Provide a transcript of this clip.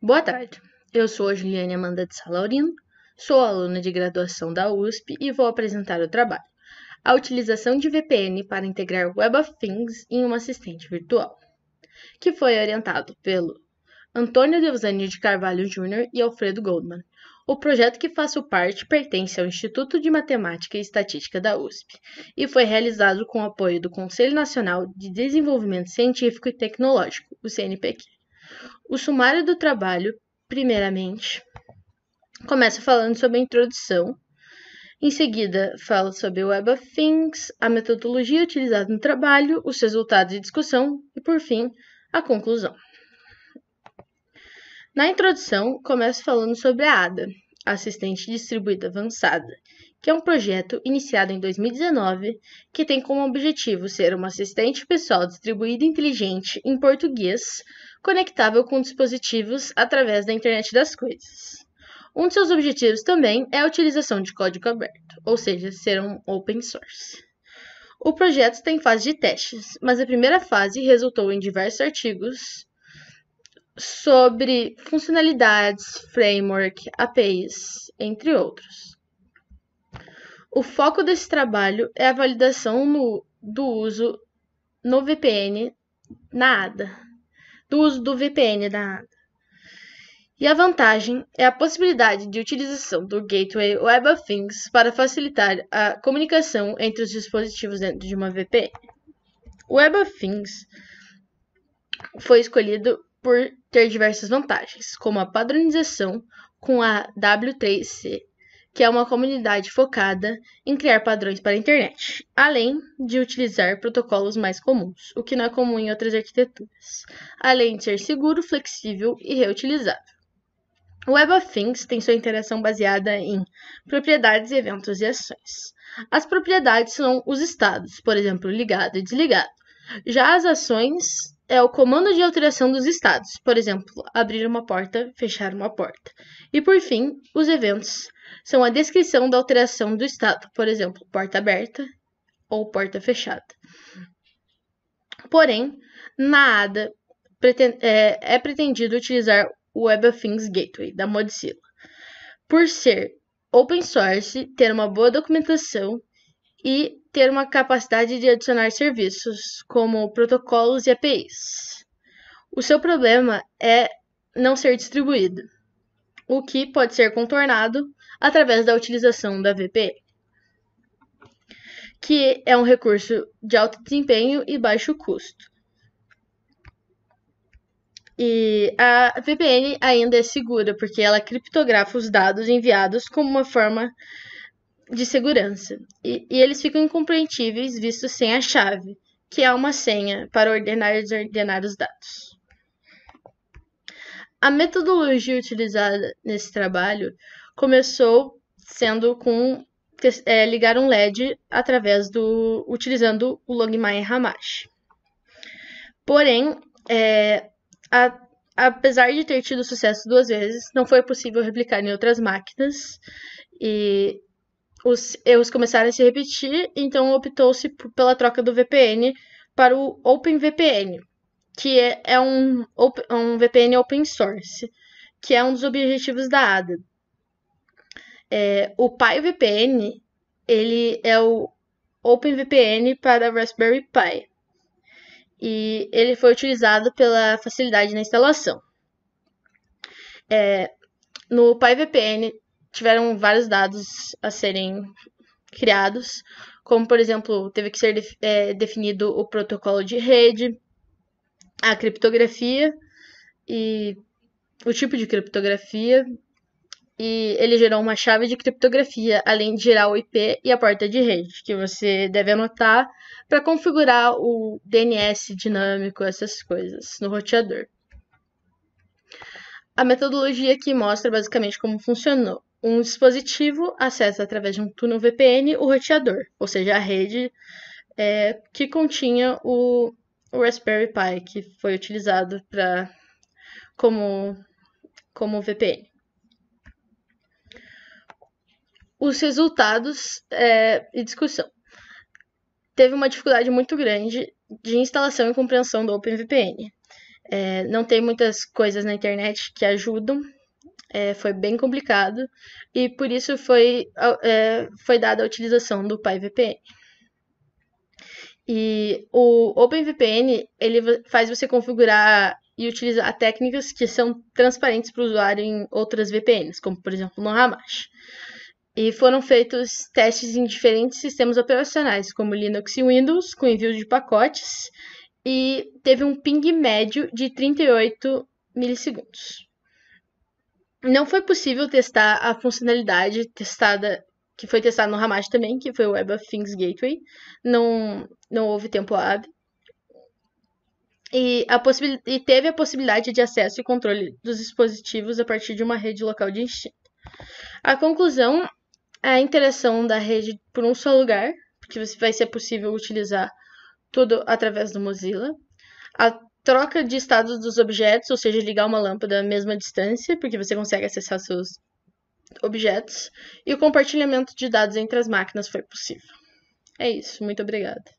Boa tarde, eu sou a Juliane Amanda de Salaurino, sou aluna de graduação da USP e vou apresentar o trabalho a utilização de VPN para integrar Web of Things em um assistente virtual, que foi orientado pelo Antônio Deusânio de Carvalho Jr. e Alfredo Goldman. O projeto que faço parte pertence ao Instituto de Matemática e Estatística da USP e foi realizado com o apoio do Conselho Nacional de Desenvolvimento Científico e Tecnológico, o CNPq. O sumário do trabalho, primeiramente, começa falando sobre a introdução. Em seguida, fala sobre o Web of Things, a metodologia utilizada no trabalho, os resultados e discussão e, por fim, a conclusão. Na introdução, começo falando sobre a ADA, Assistente Distribuída Avançada, que é um projeto iniciado em 2019 que tem como objetivo ser uma assistente pessoal distribuída inteligente em português conectável com dispositivos através da Internet das Coisas. Um de seus objetivos também é a utilização de código aberto, ou seja, ser um open source. O projeto está em fase de testes, mas a primeira fase resultou em diversos artigos sobre funcionalidades, framework, APIs, entre outros. O foco desse trabalho é a validação no, do uso no VPN na ADA, do uso do VPN da ADA. E a vantagem é a possibilidade de utilização do Gateway Web of Things para facilitar a comunicação entre os dispositivos dentro de uma VPN. O Web of Things foi escolhido por ter diversas vantagens, como a padronização com a W3C que é uma comunidade focada em criar padrões para a internet, além de utilizar protocolos mais comuns, o que não é comum em outras arquiteturas, além de ser seguro, flexível e reutilizável. O Web of Things tem sua interação baseada em propriedades, eventos e ações. As propriedades são os estados, por exemplo, ligado e desligado. Já as ações é o comando de alteração dos estados, por exemplo, abrir uma porta, fechar uma porta. E por fim, os eventos são a descrição da alteração do estado, por exemplo, porta aberta ou porta fechada. Porém, na ADA é, é pretendido utilizar o Web of Things Gateway da Mozilla, por ser open source, ter uma boa documentação e ter uma capacidade de adicionar serviços, como protocolos e APIs. O seu problema é não ser distribuído, o que pode ser contornado através da utilização da VPN, que é um recurso de alto desempenho e baixo custo. E a VPN ainda é segura porque ela criptografa os dados enviados como uma forma de segurança, e, e eles ficam incompreensíveis visto sem a chave, que é uma senha para ordenar e desordenar os dados. A metodologia utilizada nesse trabalho começou sendo com é, ligar um LED através do utilizando o Logmire Hamash. Porém, é, a, apesar de ter tido sucesso duas vezes, não foi possível replicar em outras máquinas e os erros começaram a se repetir, então optou-se pela troca do VPN para o OpenVPN, que é, é um, um VPN open source, que é um dos objetivos da ADA. É, o PyVPN ele é o OpenVPN para Raspberry Pi e ele foi utilizado pela facilidade na instalação. É, no PyVPN tiveram vários dados a serem criados, como, por exemplo, teve que ser def é, definido o protocolo de rede, a criptografia e o tipo de criptografia. E ele gerou uma chave de criptografia, além de gerar o IP e a porta de rede, que você deve anotar para configurar o DNS dinâmico, essas coisas, no roteador. A metodologia aqui mostra basicamente como funcionou. Um dispositivo acessa através de um túnel VPN o roteador, ou seja, a rede é, que continha o, o, Raspberry Pi, que foi utilizado pra, como, como VPN. Os resultados é, e discussão. Teve uma dificuldade muito grande de instalação e compreensão do OpenVPN. É, não tem muitas coisas na internet que ajudam, é, foi bem complicado e por isso foi, é, foi dada a utilização do PyVPN. E o OpenVPN ele faz você configurar e utilizar técnicas que são transparentes para o usuário em outras VPNs, como por exemplo no Hamash. E foram feitos testes em diferentes sistemas operacionais, como Linux e Windows, com envio de pacotes, e teve um ping médio de 38 milissegundos não foi possível testar a funcionalidade testada que foi testada no Hamash também, que foi o Web of Things Gateway. Não, não houve tempo hábil. E, a e teve a possibilidade de acesso e controle dos dispositivos a partir de uma rede local instinto. A conclusão é a interação da rede por um só lugar, porque vai ser possível utilizar tudo através do Mozilla. A troca de estados dos objetos, ou seja, ligar uma lâmpada à mesma distância, porque você consegue acessar seus objetos, e o compartilhamento de dados entre as máquinas foi possível. É isso, muito obrigada.